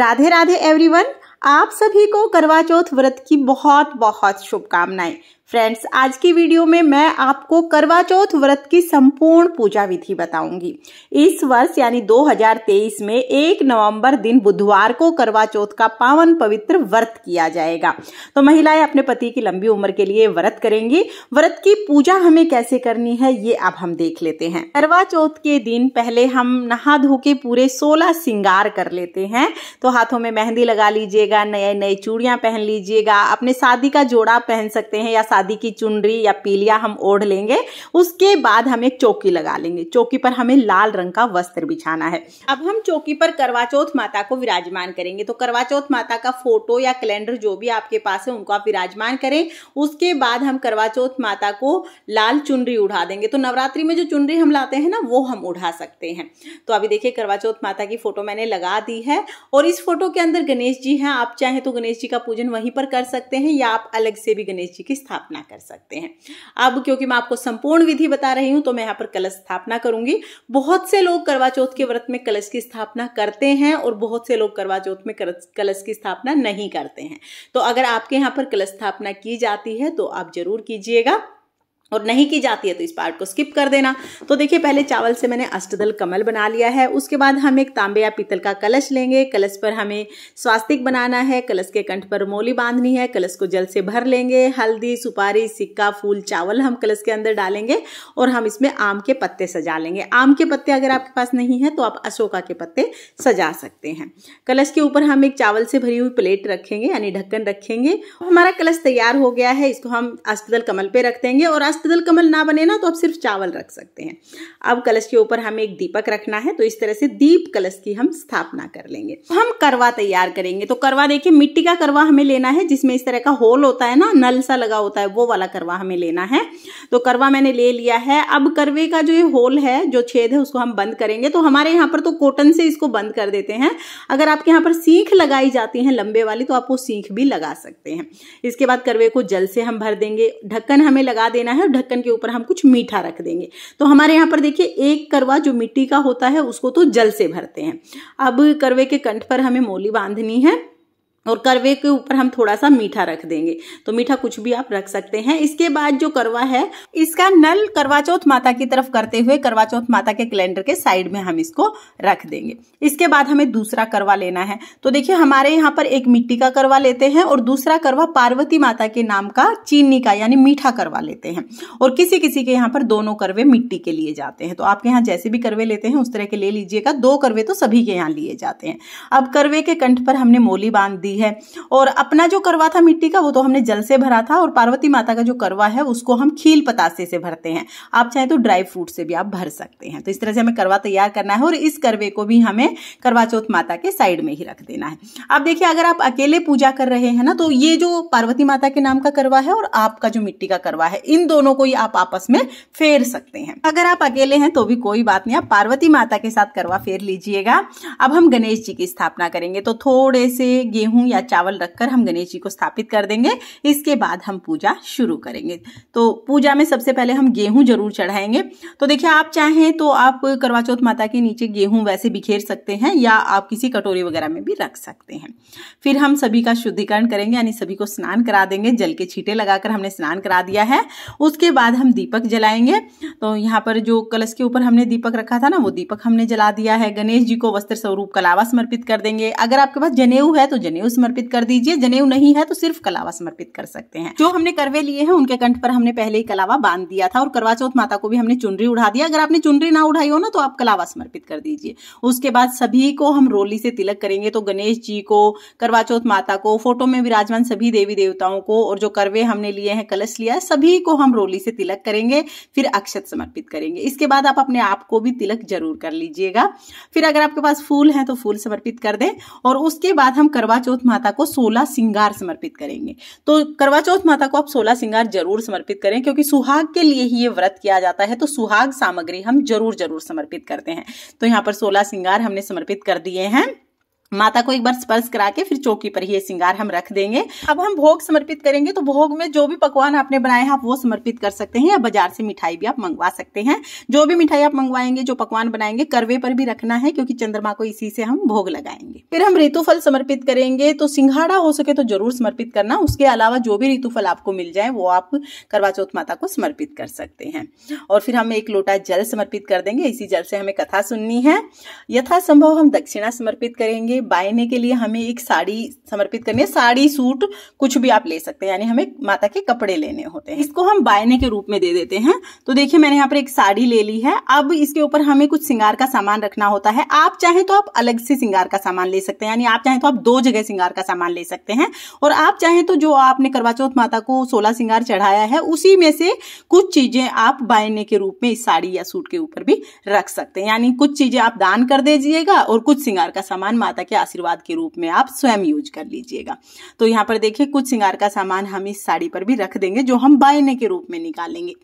Radhe Radhe everyone आप सभी को करवा चौथ व्रत की बहुत बहुत शुभकामनाएं फ्रेंड्स आज की वीडियो में मैं आपको करवा चौथ व्रत की संपूर्ण पूजा विधि बताऊंगी इस वर्ष यानी 2023 में 1 नवंबर दिन बुधवार को करवा चौथ का पावन पवित्र व्रत किया जाएगा तो महिलाएं अपने पति की लंबी उम्र के लिए व्रत करेंगी व्रत की पूजा हमें कैसे करनी है ये अब हम देख लेते हैं करवा चौथ के दिन पहले हम नहा धो के पूरे सोलह श्रृंगार कर लेते हैं तो हाथों में मेहंदी लगा लीजिएगा लीजिएगा नए नए चूड़ियाँ पहन लीजिएगा अपने शादी का जोड़ा पहन सकते हैं या शादी की चुनरी या पीलिया हम ओढ़ लेंगे उसके बाद हम एक चौकी लगा लेंगे चौकी पर हमें लाल रंग का वस्त्र बिछाना है अब हम चौकी पर करवा चौथ माता को विराजमान करेंगे तो करवा चौथ माता का फोटो या कैलेंडर जो भी आपके पास है उनको आप विराजमान करें उसके बाद हम करवा चौथ माता को लाल चुनरी उड़ा देंगे तो नवरात्रि में जो चुनरी हम लाते हैं ना वो हम उड़ा सकते हैं तो अभी देखिए करवा चौथ माता की फोटो मैंने लगा दी है और इस फोटो के अंदर गणेश जी हैं आप चाहें तो गणेश जी का पूजन वहीं पर कर सकते हैं या आप अलग से भी गणेश जी की स्थापना कर सकते हैं अब क्योंकि मैं आपको संपूर्ण विधि बता रही हूं तो मैं यहाँ पर कलश स्थापना करूंगी बहुत से लोग करवा चौथ के व्रत में कलश की स्थापना करते हैं और बहुत से लोग करवा चौथ में कलश की स्थापना नहीं करते हैं तो अगर आपके यहाँ पर कलश स्थापना की जाती है तो आप जरूर कीजिएगा और नहीं की जाती है तो इस पार्ट को स्किप कर देना तो देखिए पहले चावल से मैंने अष्टदल कमल बना लिया है उसके बाद हम एक तांबे या पीतल का कलश लेंगे कलश पर हमें स्वास्तिक बनाना है कलश के कंठ पर मोली बांधनी है कलश को जल से भर लेंगे हल्दी सुपारी सिक्का फूल चावल हम कलश के अंदर डालेंगे और हम इसमें आम के पत्ते सजा लेंगे आम के पत्ते अगर आपके पास नहीं है तो आप अशोका के पत्ते सजा सकते हैं कलश के ऊपर हम एक चावल से भरी हुई प्लेट रखेंगे यानी ढक्कन रखेंगे हमारा कलश तैयार हो गया है इसको हम अष्टदल कमल पर रख देंगे और अस्तदल तो कमल ना बने ना तो आप सिर्फ चावल रख सकते हैं अब कलश के ऊपर हमें एक दीपक रखना है तो इस तरह से दीप कलश की हम स्थापना कर लेंगे तो हम करवा तैयार करेंगे तो करवा देखिए मिट्टी का करवा हमें लेना है जिसमें इस तरह का होल होता है ना नल सा लगा होता है वो वाला करवा हमें लेना है तो करवा मैंने ले लिया है अब करवे का जो ये होल है जो छेद है उसको हम बंद करेंगे तो हमारे यहाँ पर तो कॉटन से इसको बंद कर देते हैं अगर आपके यहाँ पर सीख लगाई जाती है लंबे वाली तो आप वो सीख भी लगा सकते हैं इसके बाद करवे को जल से हम भर देंगे ढक्कन हमें लगा देना है है ढक्कन के ऊपर हम कुछ मीठा रख देंगे तो हमारे यहाँ पर देखिए एक करवा जो मिट्टी का होता है उसको तो जल से भरते हैं अब करवे के कंठ पर हमें मोली बांधनी है और करवे के ऊपर हम थोड़ा सा मीठा रख देंगे तो मीठा कुछ भी आप रख सकते हैं इसके बाद जो करवा है इसका नल करवा चौथ माता की तरफ करते हुए करवा चौथ माता के कैलेंडर के साइड में हम इसको रख देंगे इसके बाद हमें दूसरा करवा लेना है तो देखिए हमारे यहाँ पर एक मिट्टी का करवा लेते हैं और दूसरा करवा पार्वती माता के नाम का चीनी का यानी मीठा करवा लेते हैं और किसी किसी के यहाँ पर दोनों करवे मिट्टी के लिए जाते हैं तो आपके यहाँ जैसे भी करवे लेते हैं उस तरह के ले लीजिएगा दो करवे तो सभी के यहाँ लिए जाते हैं अब करवे के कंठ पर हमने मोली बांध दी गई है और अपना जो करवा था मिट्टी का वो तो हमने जल से भरा था और पार्वती माता का जो करवा है उसको हम खील पतासे से भरते हैं आप चाहें तो ड्राई फ्रूट से भी आप भर सकते हैं तो इस तरह से हमें करवा तैयार करना है और इस करवे को भी हमें करवा चौथ माता के साइड में ही रख देना है आप देखिए अगर आप अकेले पूजा कर रहे हैं ना तो ये जो पार्वती माता के नाम का करवा है और आपका जो मिट्टी का करवा है इन दोनों को ही आप आपस में फेर सकते हैं अगर आप अकेले हैं तो भी कोई बात नहीं आप पार्वती माता के साथ करवा फेर लीजिएगा अब हम गणेश जी की स्थापना करेंगे तो थोड़े से गेहूं गेहूं या चावल रखकर हम गणेश जी को स्थापित कर देंगे इसके बाद हम पूजा शुरू करेंगे तो पूजा में सबसे पहले हम गेहूं जरूर चढ़ाएंगे तो देखिए आप चाहें तो आप करवा चौथ माता के नीचे गेहूं वैसे बिखेर सकते हैं या आप किसी कटोरी वगैरह में भी रख सकते हैं फिर हम सभी का शुद्धिकरण करेंगे यानी सभी को स्नान करा देंगे जल के छीटे लगाकर हमने स्नान करा दिया है उसके बाद हम दीपक जलाएंगे तो यहाँ पर जो कलश के ऊपर हमने दीपक रखा था ना वो दीपक हमने जला दिया है गणेश जी को वस्त्र स्वरूप कलावा समर्पित कर देंगे अगर आपके पास जनेऊ है तो जनेऊ समर्पित कर दीजिए जनेऊ नहीं है तो सिर्फ कलावा समर्पित कर सकते हैं जो हमने करवे लिए हैं उनके कंठ पर हमने पहले ही कलावा बांध दिया था और करवा चौथ माता को भी हमने चुनरी उड़ा दिया अगर आपने चुनरी ना उड़ाई हो ना तो आप कलावा समर्पित कर दीजिए उसके बाद सभी को हम रोली से तिलक करेंगे तो गणेश जी को करवा चौथ माता को फोटो में विराजमान सभी देवी देवताओं को और जो करवे हमने लिए हैं कलश लिया है सभी को हम रोली से तिलक करेंगे फिर अक्षत समर्पित करेंगे इसके बाद आप अपने आप को भी तिलक जरूर कर लीजिएगा फिर अगर आपके पास फूल है तो फूल समर्पित कर दें और उसके बाद हम करवा चौथ चौथ माता को सोलह सिंगार समर्पित करेंगे तो करवा चौथ माता को आप सोलह सिंगार जरूर समर्पित करें क्योंकि सुहाग के लिए ही ये व्रत किया जाता है तो सुहाग सामग्री हम जरूर जरूर समर्पित करते हैं तो यहाँ पर सोलह सिंगार हमने समर्पित कर दिए हैं माता को एक बार स्पर्श करा के फिर चौकी पर ही ये श्रृंगार हम रख देंगे अब हम भोग समर्पित करेंगे तो भोग में जो भी पकवान आपने बनाए हैं आप वो समर्पित कर सकते हैं या बाजार से मिठाई भी आप मंगवा सकते हैं जो भी मिठाई आप मंगवाएंगे जो पकवान बनाएंगे करवे पर भी रखना है क्योंकि चंद्रमा को इसी से हम भोग लगाएंगे फिर हम ऋतुफल समर्पित करेंगे तो सिंघाड़ा हो सके तो जरूर समर्पित करना उसके अलावा जो भी ऋतुफल आपको मिल जाए वो आप करवा चौथ माता को समर्पित कर सकते हैं और फिर हम एक लोटा जल समर्पित कर देंगे इसी जल से हमें कथा सुननी है यथासंभव हम दक्षिणा समर्पित करेंगे ये बायने के लिए हमें एक साड़ी समर्पित करनी है साड़ी सूट कुछ भी आप ले सकते हैं यानी हमें माता के कपड़े लेने होते हैं इसको हम बायने के रूप में दे देते हैं तो देखिए मैंने यहाँ पर एक साड़ी ले ली है अब इसके ऊपर हमें कुछ सिंगार का सामान रखना होता है आप चाहे तो आप अलग से सिंगार का सामान ले सकते हैं यानी आप चाहें तो आप दो जगह सिंगार का सामान ले सकते हैं और आप चाहें तो जो आपने करवा चौथ माता को सोलह सिंगार चढ़ाया है उसी में से कुछ चीजें आप बायने के रूप में इस साड़ी या सूट के ऊपर भी रख सकते हैं यानी कुछ चीजें आप दान कर दीजिएगा और कुछ सिंगार का सामान माता के आशीर्वाद के रूप में आप स्वयं यूज कर लीजिएगा तो यहाँ पर देखिए कुछ श्रृंगार का सामान हम इस साड़ी पर भी रख देंगे जो हम बायने के रूप में निकालेंगे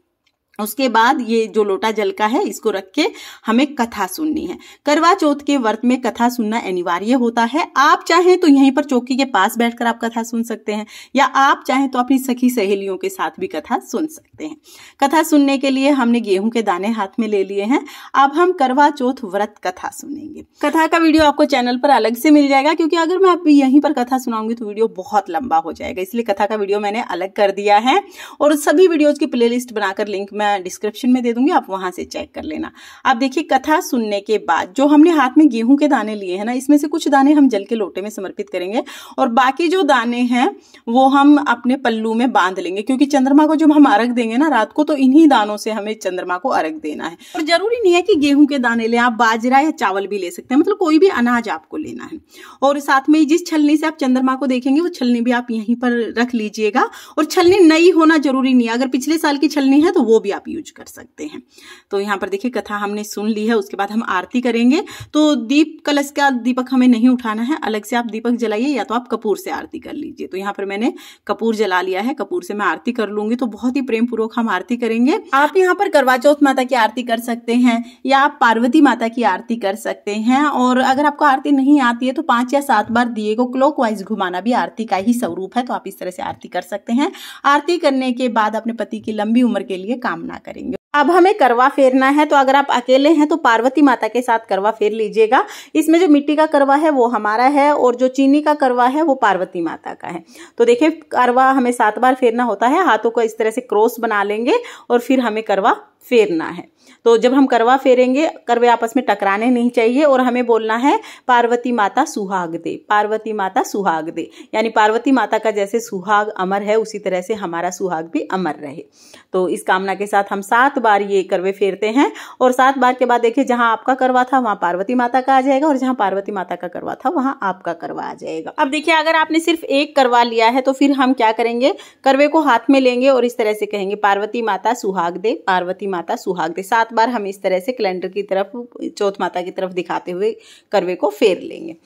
उसके बाद ये जो लोटा जल का है इसको रख के हमें कथा सुननी है करवा चौथ के व्रत में कथा सुनना अनिवार्य होता है आप चाहें तो यहीं पर चौकी के पास बैठकर आप कथा सुन सकते हैं या आप चाहें तो अपनी सखी सहेलियों के साथ भी कथा सुन सकते हैं कथा सुनने के लिए हमने गेहूं के दाने हाथ में ले लिए हैं अब हम करवा चौथ व्रत कथा सुनेंगे कथा का वीडियो आपको चैनल पर अलग से मिल जाएगा क्योंकि अगर मैं आप यहीं पर कथा सुनाऊंगी तो वीडियो बहुत लंबा हो जाएगा इसलिए कथा का वीडियो मैंने अलग कर दिया है और सभी वीडियोज की प्ले बनाकर लिंक मैं डिस्क्रिप्शन में दे दूंगी आप वहां से चेक कर लेना आप देखिए कथा सुनने के बाद जो हमने हाथ में गेहूं के दाने लिए हैं ना इसमें से कुछ दाने हम जल के लोटे में समर्पित करेंगे और बाकी जो दाने हैं वो हम अपने पल्लू में बांध लेंगे क्योंकि चंद्रमा को जब हम अर्घ देंगे ना रात को तो इन्हीं दानों से हमें चंद्रमा को अर्घ देना है और जरूरी नहीं है कि गेहूं के दाने लें आप बाजरा या चावल भी ले सकते हैं मतलब कोई भी अनाज आपको लेना है और साथ में जिस छलनी से आप चंद्रमा को देखेंगे वो छलनी भी आप यहीं पर रख लीजिएगा और छलनी नई होना जरूरी नहीं है अगर पिछले साल की छलनी है तो वो भी आप यूज कर सकते हैं तो यहाँ पर देखिए कथा हमने सुन ली है उसके बाद हम आरती करेंगे तो दीप कलश का दीपक हमें नहीं उठाना है अलग से आप दीपक जलाइए या तो आप कपूर से आरती कर लीजिए तो यहाँ पर मैंने कपूर जला लिया है कपूर से मैं आरती कर लूंगी तो बहुत ही प्रेम पूर्वक हम आरती करेंगे आप यहाँ पर करवा चौथ माता की आरती कर सकते हैं या आप पार्वती माता की आरती कर सकते हैं और अगर आपको आरती नहीं आती है तो पांच या सात बार दिए को क्लोक घुमाना भी आरती का ही स्वरूप है तो आप इस तरह से आरती कर सकते हैं आरती करने के बाद अपने पति की लंबी उम्र के लिए कामना सामना करेंगे अब हमें करवा फेरना है तो अगर आप अकेले हैं तो पार्वती माता के साथ करवा फेर लीजिएगा इसमें जो मिट्टी का करवा है वो हमारा है और जो चीनी का करवा है वो पार्वती माता का है तो देखिए करवा हमें सात बार फेरना होता है हाथों को इस तरह से क्रॉस बना लेंगे और फिर हमें करवा फेरना है तो जब हम करवा फेरेंगे करवे आपस में टकराने नहीं चाहिए और हमें बोलना है पार्वती माता सुहाग दे पार्वती माता सुहाग दे यानी पार्वती माता का जैसे सुहाग अमर है उसी तरह से हमारा सुहाग भी अमर रहे तो इस कामना के साथ हम सात बार ये करवे फेरते हैं और सात बार के बाद देखिए जहां आपका करवा था वहां पार्वती माता का आ जाएगा और जहाँ पार्वती माता का करवा था वहां आपका करवा आ जाएगा अब देखिए अगर आपने सिर्फ एक करवा लिया है तो फिर हम क्या करेंगे करवे को हाथ में लेंगे और इस तरह से कहेंगे पार्वती माता सुहाग दे पार्वती माता सुहाग दे सात बार हम इस तरह से कैलेंडर की तरफ चौथ माता की तरफ दिखाते हुए करवे को फेर लेंगे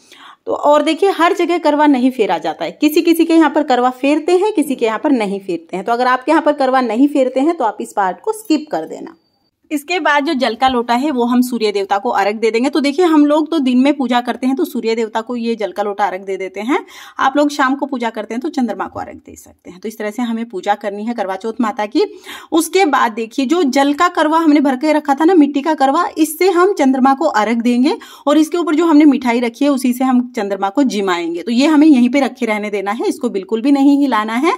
तो और देखिए हर जगह करवा नहीं फेरा जाता है किसी किसी के यहाँ पर करवा फेरते हैं किसी के यहाँ पर नहीं फेरते हैं तो अगर आपके यहाँ पर करवा नहीं फेरते हैं तो आप इस पार्ट को स्किप कर देना इसके बाद जो जल का लोटा है वो हम सूर्य देवता को अर्घ दे देंगे तो देखिए हम लोग तो दिन में पूजा करते हैं तो सूर्य देवता को ये जल का लोटा अर्घ दे देते हैं आप लोग शाम को पूजा करते हैं तो चंद्रमा को अर्घ दे सकते हैं तो इस तरह से हमें पूजा करनी है करवा चौथ माता की उसके बाद देखिए जो जल का करवा हमने भर के रखा था ना मिट्टी का करवा इससे हम चंद्रमा को अर्घ देंगे और इसके ऊपर जो हमने मिठाई रखी है उसी से हम चंद्रमा को जिमाएंगे तो ये हमें यहीं पर रखे रहने देना है इसको बिल्कुल भी नहीं हिलाना है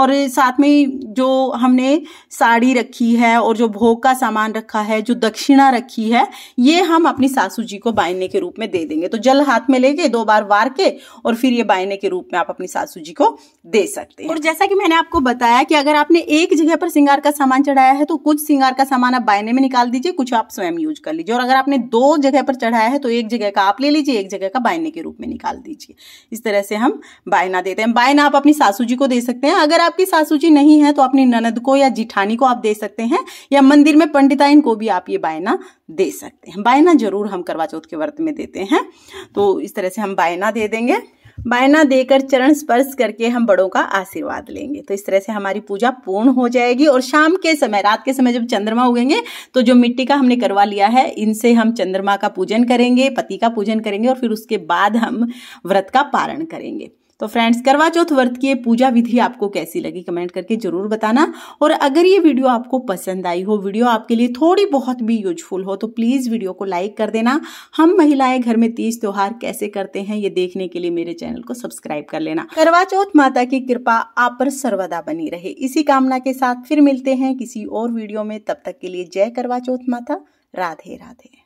और साथ में जो हमने साड़ी रखी है और जो भोग का सामान रखा है जो दक्षिणा रखी है ये हम अपनी सासू जी को बायने के रूप में दे देंगे तो जल हाथ में लेके दो बार वार के और फिर ये बायने के रूप में आप अपनी सासू जी को दे सकते हैं और जैसा कि मैंने आपको बताया कि अगर आपने एक जगह पर सिंगार का सामान चढ़ाया है तो कुछ सिंगार का सामान आप बायने में निकाल दीजिए कुछ आप स्वयं यूज कर लीजिए और अगर आपने दो जगह पर चढ़ाया है तो एक जगह का आप ले लीजिए एक जगह का बायने के रूप में निकाल दीजिए इस तरह से हम बायना देते हैं बायना आप अपनी सासू जी को दे सकते हैं अगर आपकी सासू जी नहीं है तो अपनी ननद को या जिठानी को आप दे सकते हैं या मंदिर में पंडित पिता इनको भी आप ये बायना दे सकते हैं बायना जरूर हम करवा चौथ के व्रत में देते हैं तो इस तरह से हम बायना दे देंगे बायना देकर चरण स्पर्श करके हम बड़ों का आशीर्वाद लेंगे तो इस तरह से हमारी पूजा पूर्ण हो जाएगी और शाम के समय रात के समय जब चंद्रमा उगेंगे तो जो मिट्टी का हमने करवा लिया है इनसे हम चंद्रमा का पूजन करेंगे पति का पूजन करेंगे और फिर उसके बाद हम व्रत का पारण करेंगे तो फ्रेंड्स करवा चौथ व्रत की पूजा विधि आपको कैसी लगी कमेंट करके जरूर बताना और अगर ये वीडियो आपको पसंद आई हो वीडियो आपके लिए थोड़ी बहुत भी यूजफुल हो तो प्लीज़ वीडियो को लाइक कर देना हम महिलाएं घर में तीज त्योहार कैसे करते हैं ये देखने के लिए मेरे चैनल को सब्सक्राइब कर लेना करवा चौथ माता की कृपा आप पर सर्वदा बनी रहे इसी कामना के साथ फिर मिलते हैं किसी और वीडियो में तब तक के लिए जय करवा चौथ माता राधे राधे